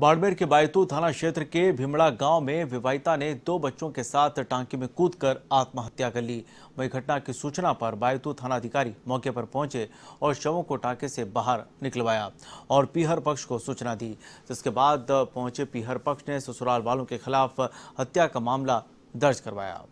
बाड़मेर के बायतू थाना क्षेत्र के भीमड़ा गांव में विवाहिता ने दो बच्चों के साथ टांके में कूदकर आत्महत्या कर ली वही घटना की सूचना पर बायतू थानाधिकारी मौके पर पहुंचे और शवों को टांके से बाहर निकलवाया और पीहर पक्ष को सूचना दी जिसके बाद पहुंचे पीहर पक्ष ने ससुराल वालों के खिलाफ हत्या का मामला दर्ज करवाया